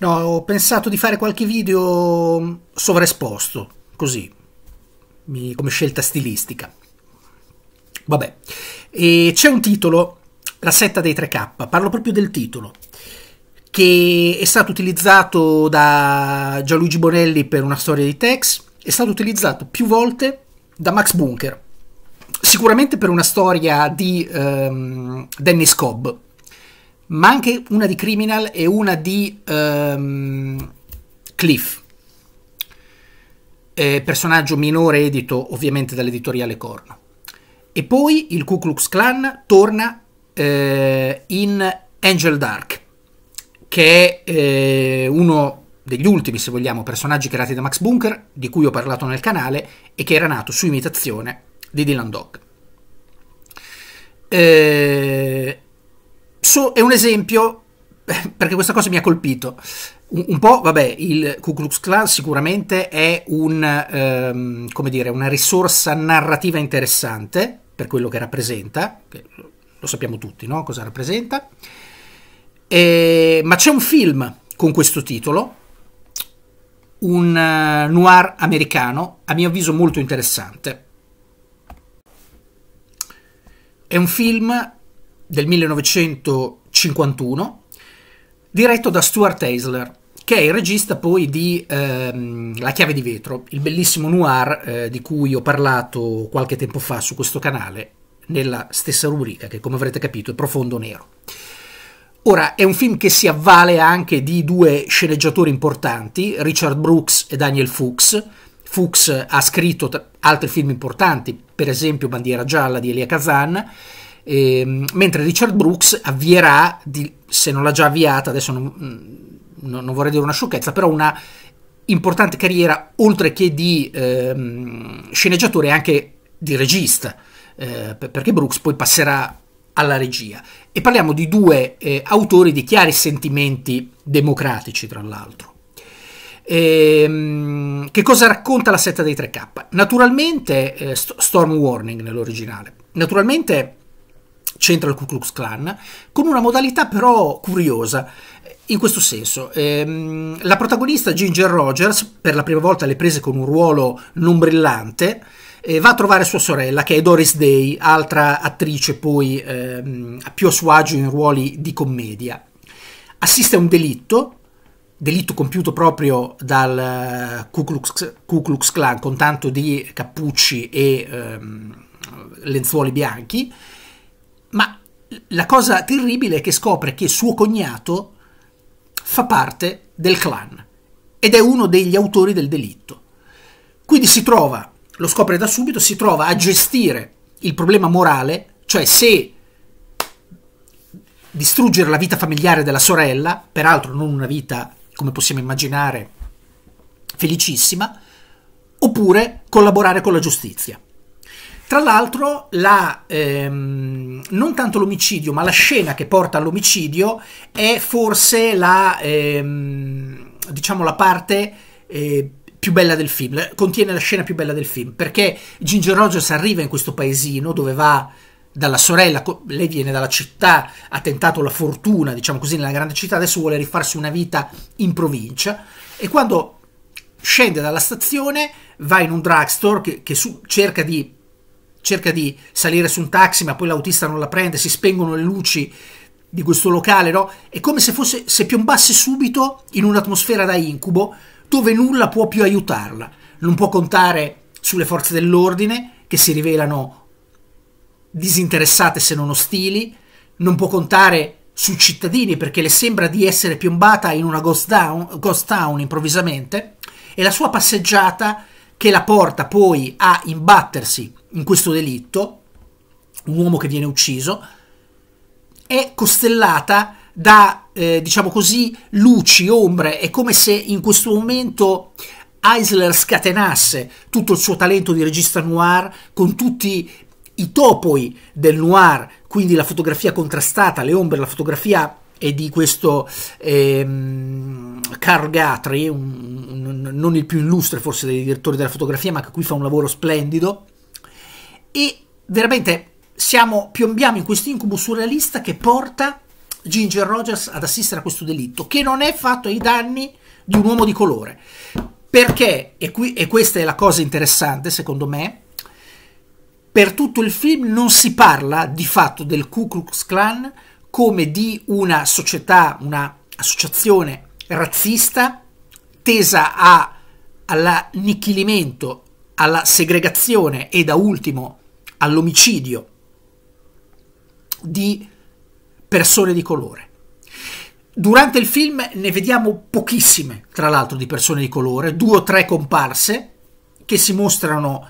No, ho pensato di fare qualche video sovraesposto, così, come scelta stilistica. Vabbè, e c'è un titolo, La setta dei 3K, parlo proprio del titolo, che è stato utilizzato da Gianluigi Bonelli per una storia di Tex, è stato utilizzato più volte da Max Bunker, sicuramente per una storia di um, Dennis Cobb, ma anche una di Criminal e una di um, Cliff, eh, personaggio minore edito ovviamente dall'editoriale Corno. E poi il Ku Klux Klan torna eh, in Angel Dark, che è eh, uno degli ultimi, se vogliamo, personaggi creati da Max Bunker, di cui ho parlato nel canale, e che era nato su imitazione di Dylan Dog. Eh, so, è un esempio eh, perché questa cosa mi ha colpito. Un, un, po', vabbè, il Ku Klux Klan sicuramente è un, ehm, come dire, una risorsa narrativa interessante per quello che rappresenta, che lo sappiamo tutti, no? Cosa rappresenta. E, ma c'è un film con questo titolo, un uh, noir americano, a mio avviso molto interessante. È un film del 1951, diretto da Stuart Eisler, che è il regista poi di ehm, La chiave di vetro, il bellissimo noir eh, di cui ho parlato qualche tempo fa su questo canale, nella stessa rubrica che come avrete capito è Profondo Nero. Ora, è un film che si avvale anche di due sceneggiatori importanti, Richard Brooks e Daniel Fuchs. Fuchs ha scritto altri film importanti, per esempio Bandiera gialla di Elia Kazan, e, ehm, mentre Richard Brooks avvierà, di, se non l'ha già avviata, adesso non, mm, non, non, vorrei dire una sciocchezza, però una importante carriera oltre che di ehm, sceneggiatore anche di regista, eh, perché Brooks poi passerà alla regia. E parliamo di due eh, autori di chiari sentimenti democratici, tra l'altro. Ehm, che cosa racconta la setta dei 3K? Naturalmente, eh, Storm Warning nell'originale, naturalmente c'entra il Ku Klux Klan, con una modalità però curiosa. Eh, in questo senso, ehm, la protagonista Ginger Rogers, per la prima volta le prese con un ruolo non brillante, eh, va a trovare sua sorella, che è Doris Day, altra attrice poi ehm, più a suo agio in ruoli di commedia. Assiste a un delitto, delitto compiuto proprio dal eh, Ku Klux, Ku Klux Klan con tanto di cappucci e ehm, lenzuoli bianchi, la cosa terribile è che scopre che suo cognato fa parte del clan ed è uno degli autori del delitto. Quindi si trova, lo scopre da subito, si trova a gestire il problema morale, cioè se distruggere la vita familiare della sorella, peraltro non una vita, come possiamo immaginare, felicissima, oppure collaborare con la giustizia. Tra l'altro, la, ehm, non tanto l'omicidio, ma la scena che porta all'omicidio è forse la, ehm, diciamo la parte eh, più bella del film, contiene la scena più bella del film, perché Ginger Rogers arriva in questo paesino dove va dalla sorella, lei viene dalla città, ha tentato la fortuna, diciamo così, nella grande città, adesso vuole rifarsi una vita in provincia e quando scende dalla stazione va in un drugstore che, che su, cerca di cerca di salire su un taxi ma poi l'autista non la prende, si spengono le luci di questo locale, no? È come se, fosse, se piombasse subito in un'atmosfera da incubo dove nulla può più aiutarla. Non può contare sulle forze dell'ordine che si rivelano disinteressate se non ostili, non può contare sui cittadini perché le sembra di essere piombata in una ghost, down, ghost town improvvisamente e la sua passeggiata che la porta poi a imbattersi in questo delitto, un uomo che viene ucciso, è costellata da, eh, diciamo così, luci, ombre, è come se in questo momento Eisler scatenasse tutto il suo talento di regista noir con tutti i topoi del noir, quindi la fotografia contrastata, le ombre, la fotografia è di questo ehm, Carl Guthrie, un, un, non il più illustre forse dei direttori della fotografia, ma che qui fa un lavoro splendido. E veramente siamo, piombiamo in questo incubo surrealista che porta Ginger Rogers ad assistere a questo delitto, che non è fatto ai danni di un uomo di colore. Perché, e, qui, e questa è la cosa interessante secondo me, per tutto il film non si parla di fatto del Ku Klux Klan come di una società, una associazione razzista tesa all'annichilimento alla segregazione e da ultimo all'omicidio di persone di colore. Durante il film ne vediamo pochissime, tra l'altro, di persone di colore, due o tre comparse che si mostrano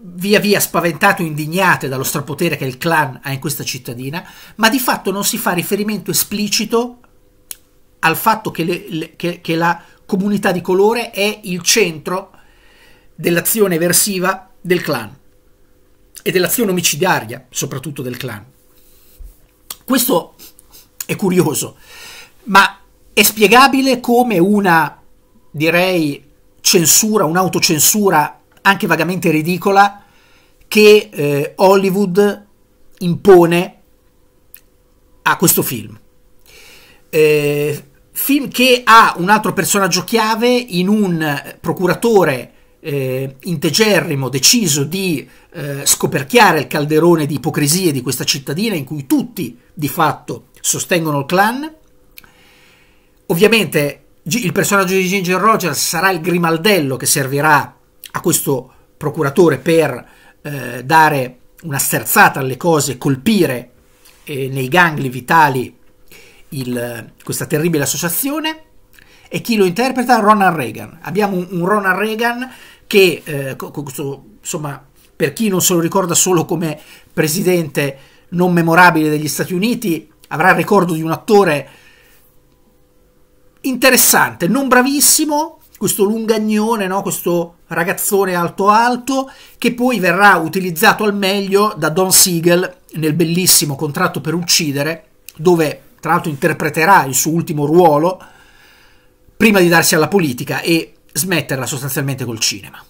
via via spaventate o indignate dallo strapotere che il clan ha in questa cittadina, ma di fatto non si fa riferimento esplicito al fatto che, le, le, che, che la comunità di colore è il centro dell'azione eversiva del clan e dell'azione omicidiaria soprattutto del clan. Questo è curioso, ma è spiegabile come una, direi, censura, un'autocensura anche vagamente ridicola che eh, Hollywood impone a questo film. Eh, film che ha un altro personaggio chiave in un procuratore eh, integerrimo deciso di eh, scoperchiare il calderone di ipocrisie di questa cittadina in cui tutti di fatto sostengono il clan. Ovviamente il personaggio di Ginger Rogers sarà il grimaldello che servirà a questo procuratore per eh, dare una sterzata alle cose, colpire eh, nei gangli vitali il, questa terribile associazione e chi lo interpreta? Ronald Reagan. Abbiamo un, Ronald Reagan che, eh, questo, insomma, per chi non se lo ricorda solo come presidente non memorabile degli Stati Uniti, avrà il ricordo di un attore interessante, non bravissimo, questo lungagnone, no? questo ragazzone alto alto, che poi verrà utilizzato al meglio da Don Siegel nel bellissimo Contratto per uccidere, dove tra l'altro interpreterà il suo ultimo ruolo, prima di darsi alla politica e smetterla sostanzialmente col cinema.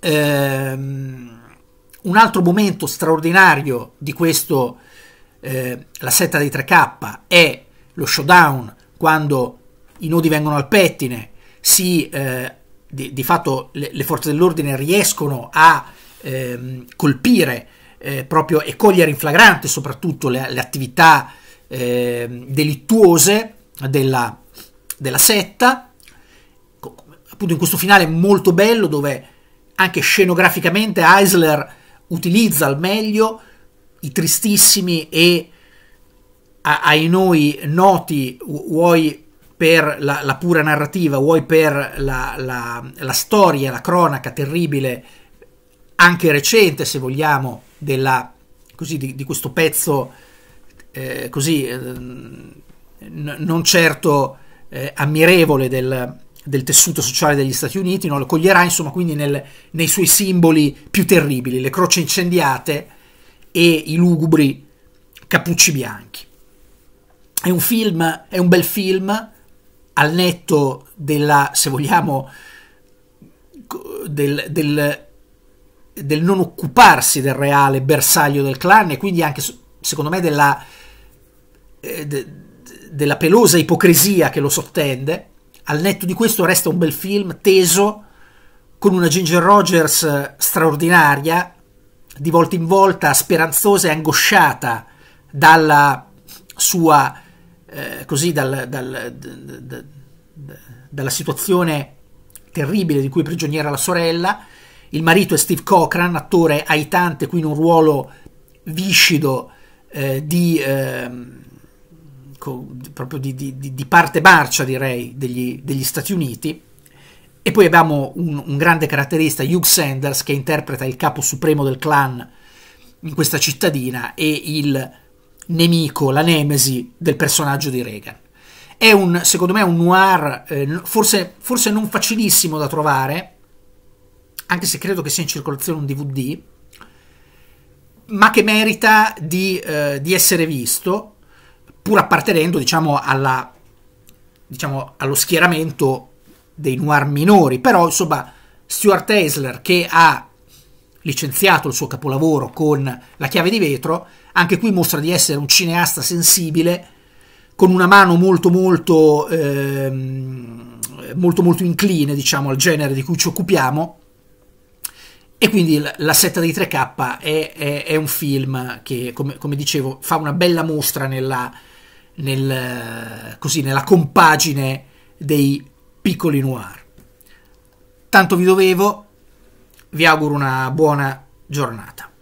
Ehm, un altro momento straordinario di questo, eh, la setta dei 3K, è lo showdown quando i nodi vengono al pettine, si, eh, di, di, fatto le, le, forze dell'ordine riescono a ehm, colpire eh, proprio e cogliere in flagrante soprattutto le, le attività ehm, delittuose della, della setta, appunto in questo finale molto bello dove anche scenograficamente Eisler utilizza al meglio i tristissimi e ai noi noti, vuoi per la, la pura narrativa, vuoi per la, la, la, storia, la cronaca terribile, anche recente se vogliamo, della, così, di, di, questo pezzo eh, così eh, n- non certo eh, ammirevole del, del, tessuto sociale degli Stati Uniti, no? lo coglierà insomma quindi nel, nei suoi simboli più terribili, le croce incendiate e i lugubri cappucci bianchi. È un film, è un bel film al netto della, se vogliamo, del, del, del non occuparsi del reale bersaglio del clan e quindi anche, secondo me, della... Eh, de, della pelosa ipocrisia che lo sottende, al netto di questo resta un bel film teso, con una Ginger Rogers straordinaria, di volta in volta speranzosa e angosciata dalla sua, eh, così, dal, dal, dal, dalla situazione terribile di cui è prigioniera la sorella. Il marito è Steve Cochran, attore aitante, qui in un ruolo viscido eh, di... Eh, co, proprio di, di, di, parte marcia, direi, degli, degli, Stati Uniti. E poi abbiamo un, un, grande caratterista, Hugh Sanders, che interpreta il capo supremo del clan in questa cittadina e il nemico, la nemesi del personaggio di Reagan. È un, secondo me, un noir eh, forse, forse non facilissimo da trovare, anche se credo che sia in circolazione un DVD, ma che merita di, eh, di essere visto pur appartenendo diciamo, alla, diciamo, allo schieramento dei noir minori, però insomma Stuart Eisler che ha licenziato il suo capolavoro con La chiave di vetro, anche qui mostra di essere un cineasta sensibile, con una mano molto molto, ehm, molto, molto incline diciamo, al genere di cui ci occupiamo, e quindi La setta dei 3K è, è, è un film che, come, come, dicevo, fa una bella mostra nella, nel, così, nella compagine dei piccoli noir. Tanto vi dovevo, vi auguro una buona giornata.